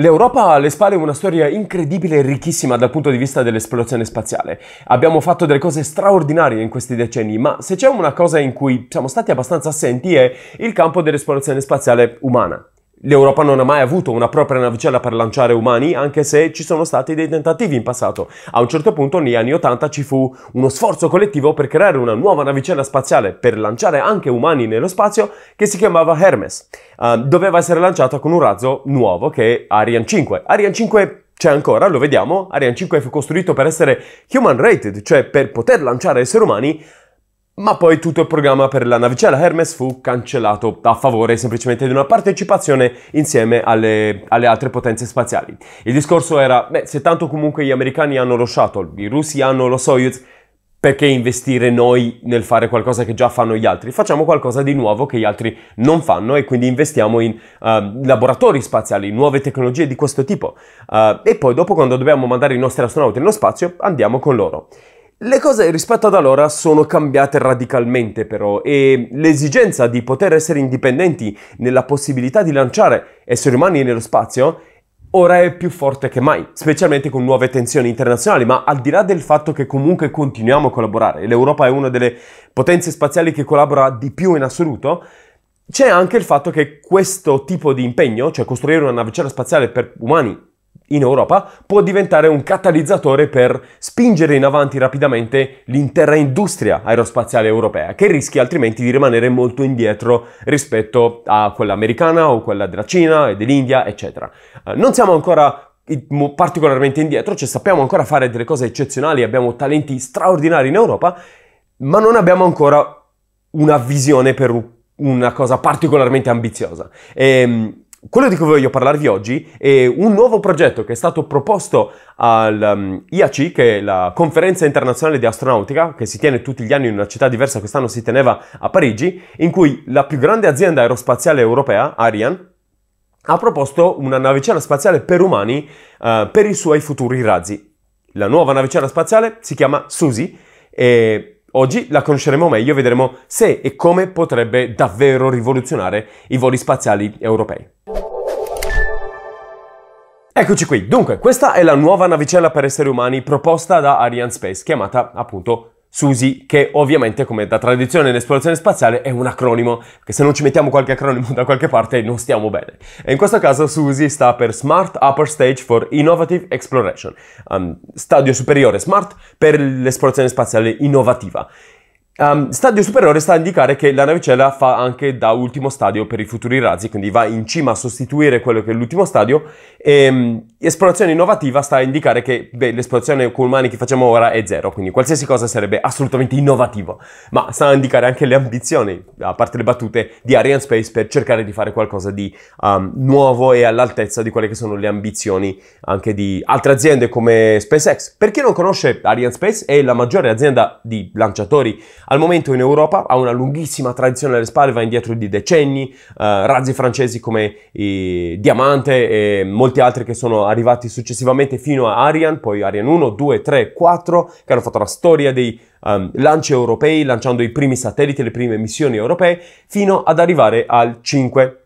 L'Europa ha alle spalle una storia incredibile e ricchissima dal punto di vista dell'esplorazione spaziale. Abbiamo fatto delle cose straordinarie in questi decenni, ma se c'è una cosa in cui siamo stati abbastanza assenti è il campo dell'esplorazione spaziale umana. L'Europa non ha mai avuto una propria navicella per lanciare umani, anche se ci sono stati dei tentativi in passato. A un certo punto, negli anni 80, ci fu uno sforzo collettivo per creare una nuova navicella spaziale per lanciare anche umani nello spazio, che si chiamava Hermes. Uh, doveva essere lanciata con un razzo nuovo che è Ariane 5. Ariane 5 c'è ancora, lo vediamo, Ariane 5 fu costruito per essere human rated, cioè per poter lanciare esseri umani ma poi tutto il programma per la navicella Hermes fu cancellato a favore semplicemente di una partecipazione insieme alle, alle altre potenze spaziali. Il discorso era, beh, se tanto comunque gli americani hanno lo shuttle, i russi hanno lo Soyuz, perché investire noi nel fare qualcosa che già fanno gli altri? Facciamo qualcosa di nuovo che gli altri non fanno e quindi investiamo in uh, laboratori spaziali, nuove tecnologie di questo tipo. Uh, e poi dopo quando dobbiamo mandare i nostri astronauti nello spazio andiamo con loro. Le cose rispetto ad allora sono cambiate radicalmente però e l'esigenza di poter essere indipendenti nella possibilità di lanciare esseri umani nello spazio ora è più forte che mai, specialmente con nuove tensioni internazionali, ma al di là del fatto che comunque continuiamo a collaborare, l'Europa è una delle potenze spaziali che collabora di più in assoluto, c'è anche il fatto che questo tipo di impegno, cioè costruire una navicella spaziale per umani in Europa può diventare un catalizzatore per spingere in avanti rapidamente l'intera industria aerospaziale europea, che rischia altrimenti di rimanere molto indietro rispetto a quella americana o quella della Cina e dell'India, eccetera. Eh, non siamo ancora particolarmente indietro, cioè sappiamo ancora fare delle cose eccezionali, abbiamo talenti straordinari in Europa, ma non abbiamo ancora una visione per una cosa particolarmente ambiziosa. E, ehm, quello di cui voglio parlarvi oggi è un nuovo progetto che è stato proposto all'IAC, um, che è la conferenza internazionale di astronautica, che si tiene tutti gli anni in una città diversa, quest'anno si teneva a Parigi, in cui la più grande azienda aerospaziale europea, Ariane, ha proposto una navicella spaziale per umani eh, per i suoi futuri razzi. La nuova navicella spaziale si chiama Susi e Oggi la conosceremo meglio e vedremo se e come potrebbe davvero rivoluzionare i voli spaziali europei. Eccoci qui, dunque questa è la nuova navicella per esseri umani proposta da Arianespace, chiamata appunto SUSI, che ovviamente come da tradizione nell'esplorazione spaziale è un acronimo, che se non ci mettiamo qualche acronimo da qualche parte non stiamo bene. E in questo caso SUSI sta per Smart Upper Stage for Innovative Exploration, um, stadio superiore smart per l'esplorazione spaziale innovativa. Um, stadio superiore sta a indicare che la navicella fa anche da ultimo stadio per i futuri razzi, quindi va in cima a sostituire quello che è l'ultimo stadio. E, um, esplorazione innovativa sta a indicare che beh, l'esplorazione con umani che facciamo ora è zero, quindi qualsiasi cosa sarebbe assolutamente innovativa, ma sta a indicare anche le ambizioni, a parte le battute, di Ariane Space per cercare di fare qualcosa di um, nuovo e all'altezza di quelle che sono le ambizioni anche di altre aziende come SpaceX. Per chi non conosce, Ariane Space è la maggiore azienda di lanciatori al momento in Europa ha una lunghissima tradizione alle spalle, va indietro di decenni, eh, razzi francesi come eh, Diamante e molti altri che sono arrivati successivamente fino a Ariane, poi Ariane 1, 2, 3, 4, che hanno fatto la storia dei um, lanci europei, lanciando i primi satelliti, le prime missioni europee, fino ad arrivare al 5,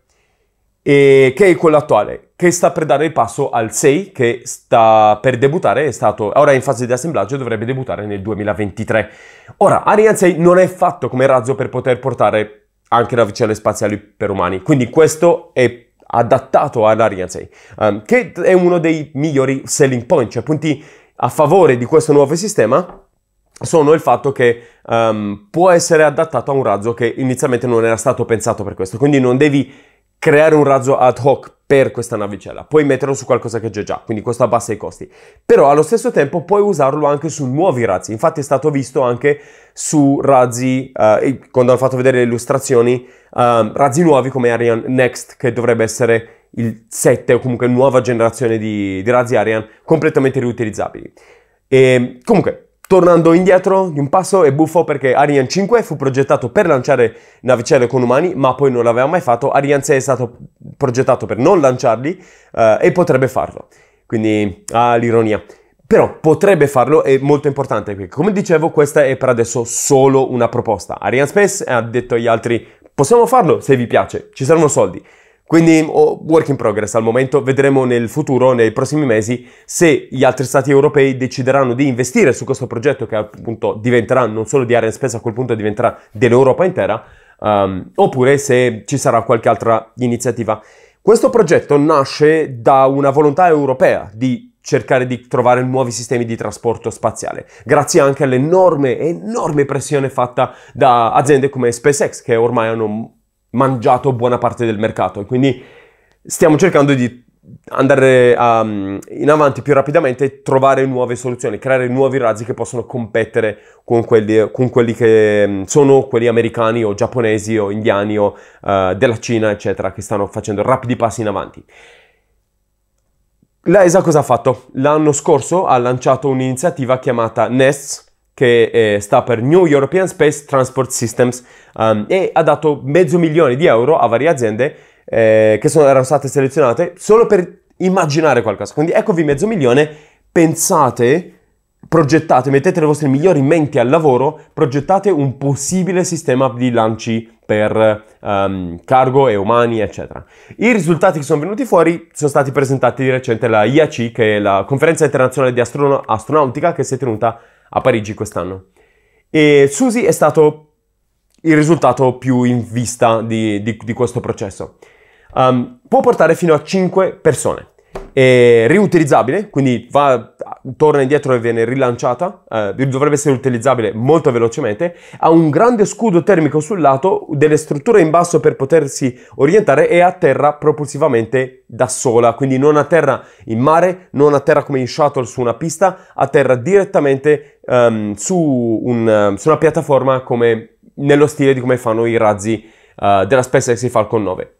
e, eh, che è quello attuale che sta per dare il passo al 6 che sta per debuttare, è stato ora in fase di assemblaggio e dovrebbe debuttare nel 2023. Ora, Ariane 6 non è fatto come razzo per poter portare anche navicelle spaziali per umani, quindi questo è adattato all'Ariane 6, um, ehm, che è uno dei migliori selling points, cioè punti a favore di questo nuovo sistema sono il fatto che um, può essere adattato a un razzo che inizialmente non era stato pensato per questo, quindi non devi creare un razzo ad hoc per questa navicella, puoi metterlo su qualcosa che c'è già, quindi questo abbassa i costi, però allo stesso tempo puoi usarlo anche su nuovi razzi, infatti è stato visto anche su razzi, eh, quando hanno fatto vedere le illustrazioni, eh, razzi nuovi come Ariane Next, che dovrebbe essere il 7 o comunque nuova generazione di, di razzi Ariane, completamente riutilizzabili. E, ehm, comunque, Tornando indietro di un passo è buffo perché Ariane 5 fu progettato per lanciare navicelle con umani, ma poi non l'aveva mai fatto. Ariane 6 è stato progettato per non lanciarli eh, e potrebbe farlo. Quindi ah, l'ironia. Però potrebbe farlo è molto importante perché, come dicevo, questa è per adesso solo una proposta. Ariane Space ha detto agli altri: possiamo farlo se vi piace, ci servono soldi. Quindi oh, work in progress al momento, vedremo nel futuro, nei prossimi mesi, se gli altri stati europei decideranno di investire su questo progetto che appunto diventerà non solo di Ariane spesa, a quel punto diventerà dell'Europa intera, um, oppure se ci sarà qualche altra iniziativa. Questo progetto nasce da una volontà europea di cercare di trovare nuovi sistemi di trasporto spaziale, grazie anche all'enorme, enorme pressione fatta da aziende come SpaceX, che ormai hanno mangiato buona parte del mercato e quindi stiamo cercando di andare um, in avanti più rapidamente trovare nuove soluzioni, creare nuovi razzi che possono competere con quelli, con quelli che mm, sono quelli americani o giapponesi o indiani o uh, della Cina, eccetera, che stanno facendo rapidi passi in avanti. L'ESA cosa ha fatto? L'anno scorso ha lanciato un'iniziativa chiamata NESTS, che eh, sta per New European Space Transport Systems um, e ha dato mezzo milione di euro a varie aziende eh, che sono, erano state selezionate solo per immaginare qualcosa. Quindi eccovi mezzo milione, pensate, progettate, mettete le vostre migliori menti al lavoro, progettate un possibile sistema di lanci per um, cargo e umani, eccetera. I risultati che sono venuti fuori sono stati presentati di recente alla IAC, che è la conferenza internazionale di Astron- astronautica che si è tenuta a a Parigi quest'anno. E Susi è stato il risultato più in vista di, di, di questo processo. Um, può portare fino a 5 persone è riutilizzabile, quindi va, torna indietro e viene rilanciata, eh, dovrebbe essere utilizzabile molto velocemente, ha un grande scudo termico sul lato, delle strutture in basso per potersi orientare e atterra propulsivamente da sola, quindi non atterra in mare, non atterra come in shuttle su una pista, atterra direttamente um, su, un, ehm, su, una piattaforma come nello stile di come fanno i razzi uh, della SpaceX Falcon 9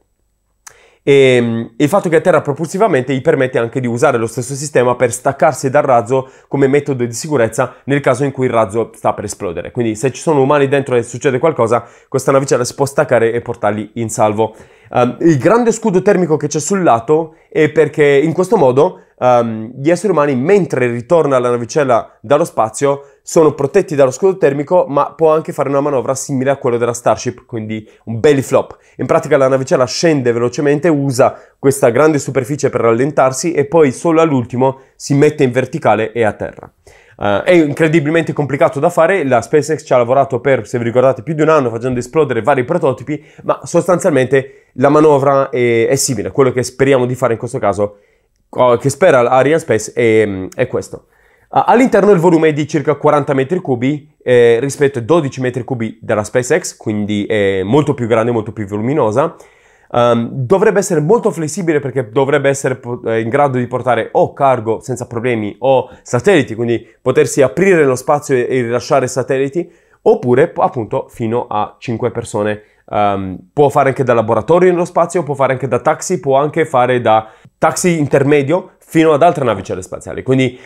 e, ehm, il fatto che atterra propulsivamente gli permette anche di usare lo stesso sistema per staccarsi dal razzo come metodo di sicurezza nel caso in cui il razzo sta per esplodere. Quindi se ci sono umani dentro e succede qualcosa, questa navicella si può staccare e portarli in salvo. Um, il grande scudo termico che c'è sul lato è perché in questo modo um, gli esseri umani, mentre ritorna la navicella dallo spazio, sono protetti dallo scudo termico, ma può anche fare una manovra simile a quella della Starship, quindi un belly flop. In pratica la navicella scende velocemente, usa questa grande superficie per rallentarsi e poi solo all'ultimo si mette in verticale e a terra. Uh, è incredibilmente complicato da fare, la SpaceX ci ha lavorato per, se vi ricordate, più di un anno facendo esplodere vari prototipi, ma sostanzialmente la manovra è, è simile, quello che speriamo di fare in questo caso, che spera Arianespace è, è questo. All'interno il volume è di circa 40 metri cubi eh, rispetto ai 12 metri cubi della SpaceX, quindi è molto più grande, molto più voluminosa. Um, dovrebbe essere molto flessibile perché dovrebbe essere eh, in grado di portare o cargo senza problemi o satelliti, quindi potersi aprire lo spazio e rilasciare satelliti, oppure appunto fino a 5 persone. Um, può fare anche da laboratorio nello spazio, può fare anche da taxi, può anche fare da taxi intermedio fino ad altre navicelle spaziali. Quindi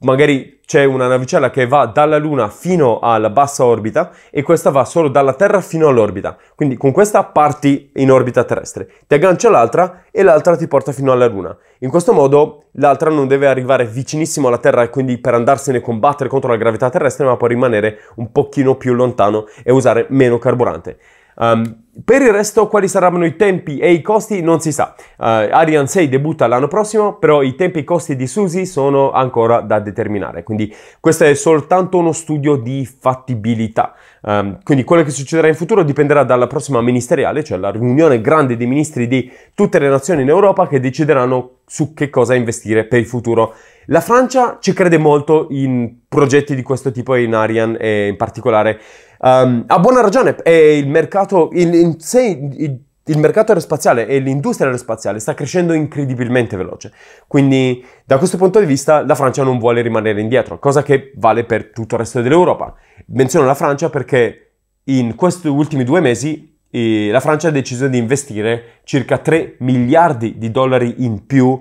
magari c'è una navicella che va dalla Luna fino alla bassa orbita e questa va solo dalla Terra fino all'orbita. Quindi con questa parti in orbita terrestre, ti aggancia l'altra e l'altra ti porta fino alla Luna. In questo modo l'altra non deve arrivare vicinissimo alla Terra e quindi per andarsene a combattere contro la gravità terrestre, ma può rimanere un pochino più lontano e usare meno carburante. Um, per il resto quali saranno i tempi e i costi non si sa. Uh, eh, Ariane 6 debutta l'anno prossimo, però i tempi e i costi di Susi sono ancora da determinare, quindi questo è soltanto uno studio di fattibilità. Um, quindi quello che succederà in futuro dipenderà dalla prossima ministeriale, cioè la riunione grande dei ministri di tutte le nazioni in Europa che decideranno su che cosa investire per il futuro la Francia ci crede molto in progetti di questo tipo in Arian e in particolare um, buona ragione è il mercato in, in sé il, il mercato aerospaziale e l'industria aerospaziale sta crescendo incredibilmente veloce. Quindi, da questo punto di vista, la Francia non vuole rimanere indietro, cosa che vale per tutto il resto dell'Europa. Menziono la Francia perché in questi ultimi due mesi eh, la Francia ha deciso di investire circa 3 miliardi di dollari in più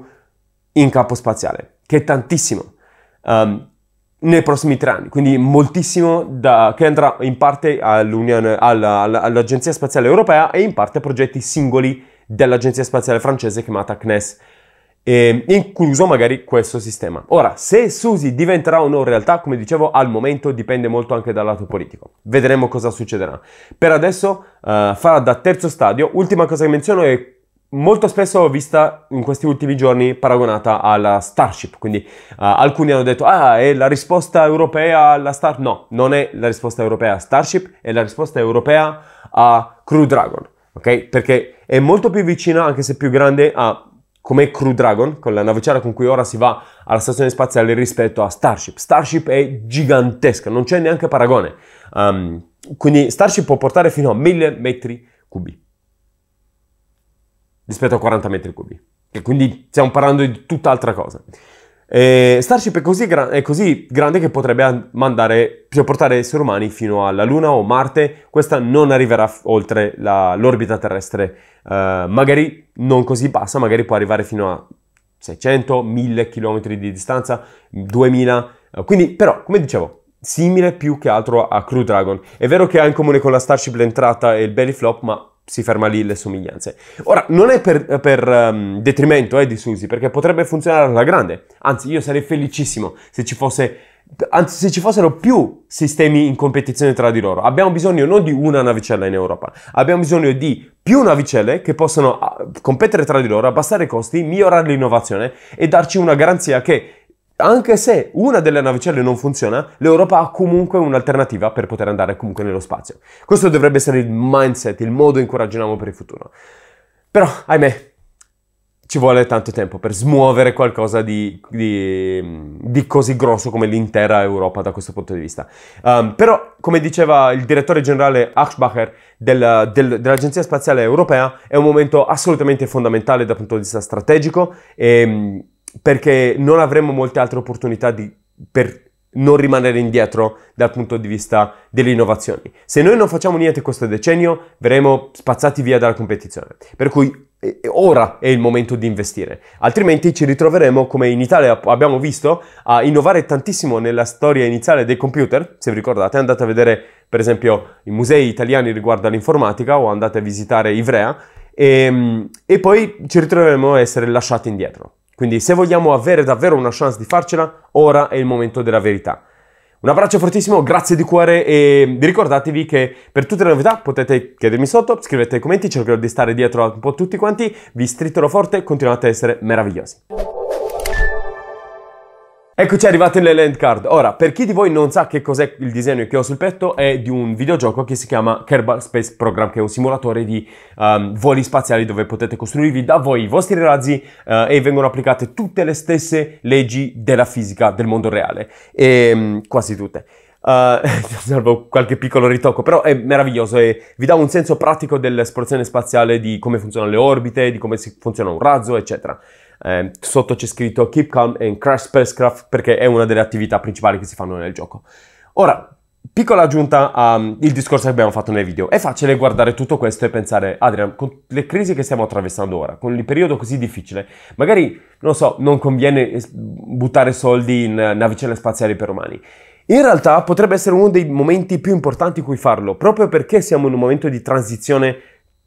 in campo spaziale che è tantissimo. Um, nei prossimi tre anni, quindi moltissimo da, che andrà in parte all'Unione, alla, alla, all'Agenzia Spaziale Europea e in parte a progetti singoli dell'Agenzia Spaziale Francese chiamata CNES, e, incluso magari questo sistema. Ora, se SUSI diventerà o no realtà, come dicevo, al momento dipende molto anche dal lato politico. Vedremo cosa succederà. Per adesso uh, farà da terzo stadio. Ultima cosa che menziono è molto spesso vista in questi ultimi giorni paragonata alla Starship, quindi uh, alcuni hanno detto ah è la risposta europea alla Starship, no, non è la risposta europea a Starship, è la risposta europea a Crew Dragon, ok? Perché è molto più vicina, anche se più grande, a come Crew Dragon, con la navicella con cui ora si va alla stazione spaziale rispetto a Starship. Starship è gigantesca, non c'è neanche paragone. Um, quindi Starship può portare fino a 1000 metri cubi rispetto a 40 metri cubi. E quindi stiamo parlando di tutt'altra cosa. E Starship è così, gra- è così, grande che potrebbe mandare, cioè portare esseri umani fino alla Luna o Marte. Questa non arriverà f- oltre la, l'orbita terrestre, uh, magari non così bassa, magari può arrivare fino a 600, 1000 km di distanza, 2000. Uh, eh, quindi, però, come dicevo, simile più che altro a Crew Dragon. È vero che ha in comune con la Starship l'entrata e il belly flop, ma si ferma lì le somiglianze. Ora, non è per, per um, detrimento eh, di Susi, perché potrebbe funzionare alla grande. Anzi, io sarei felicissimo se ci fosse anzi se ci fossero più sistemi in competizione tra di loro. Abbiamo bisogno non di una navicella in Europa, abbiamo bisogno di più navicelle che possano ah, competere tra di loro, abbassare i costi, migliorare l'innovazione e darci una garanzia che anche se una delle navicelle non funziona, l'Europa ha comunque un'alternativa per poter andare comunque nello spazio. Questo dovrebbe essere il mindset, il modo in cui ragioniamo per il futuro. Però, ahimè, ci vuole tanto tempo per smuovere qualcosa di, di, di, così grosso come l'intera Europa da questo punto di vista. Um, però, come diceva il direttore generale Aschbacher del, del, dell'Agenzia Spaziale Europea, è un momento assolutamente fondamentale dal punto di vista strategico e perché non avremo molte altre opportunità di, per non rimanere indietro dal punto di vista delle innovazioni. Se noi non facciamo niente questo decennio, verremo spazzati via dalla competizione. Per cui ora è il momento di investire, altrimenti ci ritroveremo, come in Italia abbiamo visto, a innovare tantissimo nella storia iniziale dei computer. Se vi ricordate, andate a vedere per esempio i musei italiani riguardo all'informatica o andate a visitare Ivrea e, ehm, e poi ci ritroveremo a essere lasciati indietro. Quindi se vogliamo avere davvero una chance di farcela, ora è il momento della verità. Un abbraccio fortissimo, grazie di cuore e ricordatevi che per tutte le novità potete chiedermi sotto, scrivete nei commenti, cercherò di stare dietro un po' tutti quanti, vi stritterò forte, continuate ad essere meravigliosi. Eccoci arrivate le land card. Ora, per chi di voi non sa che cos'è il disegno che ho sul petto, è di un videogioco che si chiama Kerbal Space Program, che è un simulatore di um, voli spaziali dove potete costruirvi da voi i vostri razzi uh, e vengono applicate tutte le stesse leggi della fisica del mondo reale, e, um, quasi tutte. Uh, salvo qualche piccolo ritocco, però è meraviglioso e vi dà un senso pratico dell'esplorazione spaziale, di come funzionano le orbite, di come funziona un razzo, eccetera. Eh, sotto c'è scritto Keep Calm and Crash Spacecraft perché è una delle attività principali che si fanno nel gioco. Ora, piccola aggiunta al mm, discorso che abbiamo fatto nel video. È facile guardare tutto questo e pensare, Adrian, con le crisi che stiamo attraversando ora, con il periodo così difficile, magari, non so, non conviene eh, buttare soldi in navicelle spaziali per umani. In realtà potrebbe essere uno dei momenti più importanti in cui farlo, proprio perché siamo in un momento di transizione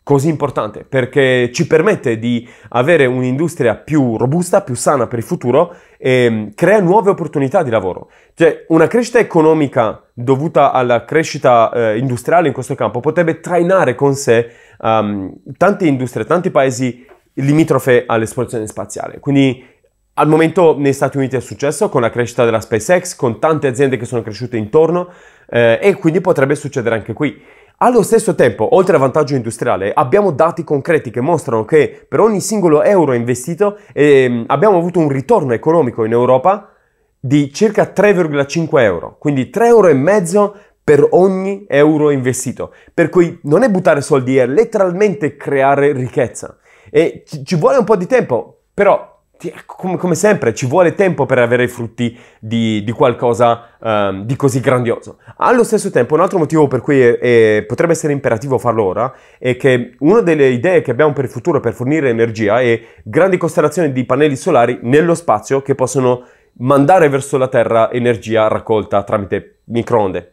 così importante perché ci permette di avere un'industria più robusta, più sana per il futuro e mm, crea nuove opportunità di lavoro. Cioè una crescita economica dovuta alla crescita eh, industriale in questo campo potrebbe trainare con sé um, tante industrie, tanti paesi limitrofe all'esplorazione spaziale. Quindi al momento negli Stati Uniti è successo con la crescita della SpaceX, con tante aziende che sono cresciute intorno eh, e quindi potrebbe succedere anche qui. Allo stesso tempo, oltre al vantaggio industriale, abbiamo dati concreti che mostrano che per ogni singolo euro investito ehm, abbiamo avuto un ritorno economico in Europa di circa 3,5 euro, quindi 3,5 euro per ogni euro investito. Per cui non è buttare soldi, è letteralmente creare ricchezza. E ci vuole un po' di tempo, però Ecco, come, come, sempre ci vuole tempo per avere i frutti di, di qualcosa um, di così grandioso. Allo stesso tempo un altro motivo per cui è, eh, è, potrebbe essere imperativo farlo ora è che una delle idee che abbiamo per il futuro per fornire energia è grandi costellazioni di pannelli solari nello spazio che possono mandare verso la Terra energia raccolta tramite microonde.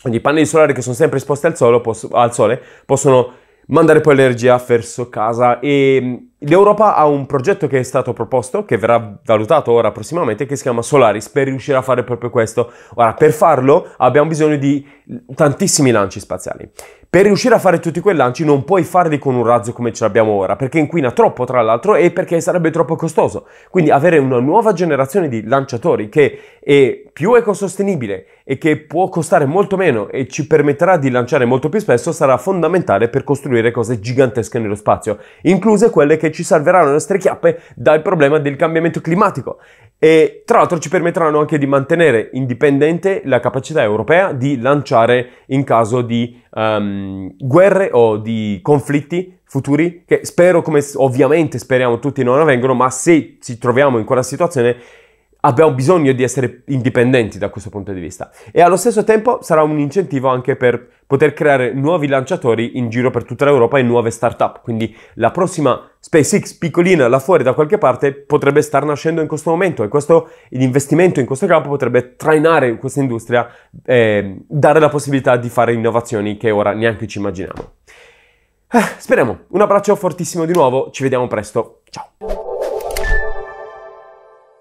Quindi i pannelli solari che sono sempre esposti al sole, posso, al sole possono mandare poi l'energia verso casa e mm, l'Europa ha un progetto che è stato proposto, che verrà valutato ora prossimamente, che si chiama Solaris, per riuscire a fare proprio questo. Ora, per farlo abbiamo bisogno di tantissimi lanci spaziali. Per riuscire a fare tutti quei lanci non puoi farli con un razzo come ce l'abbiamo ora, perché inquina troppo tra l'altro e perché sarebbe troppo costoso. Quindi avere una nuova generazione di lanciatori che è più ecosostenibile e che può costare molto meno e ci permetterà di lanciare molto più spesso sarà fondamentale per costruire cose gigantesche nello spazio, incluse quelle che ci salveranno le nostre chiappe dal problema del cambiamento climatico e tra l'altro ci permetteranno anche di mantenere indipendente la capacità europea di lanciare in caso di um, guerre o di conflitti futuri che spero come ovviamente speriamo tutti non avvengano ma se ci troviamo in quella situazione abbiamo bisogno di essere indipendenti da questo punto di vista e allo stesso tempo sarà un incentivo anche per poter creare nuovi lanciatori in giro per tutta l'Europa e nuove start-up. Quindi la prossima SpaceX piccolina là fuori da qualche parte potrebbe star nascendo in questo momento e questo l'investimento in questo campo potrebbe trainare questa industria e ehm, dare la possibilità di fare innovazioni che ora neanche ci immaginiamo. Eh, speriamo. Un abbraccio fortissimo di nuovo, ci vediamo presto. Ciao.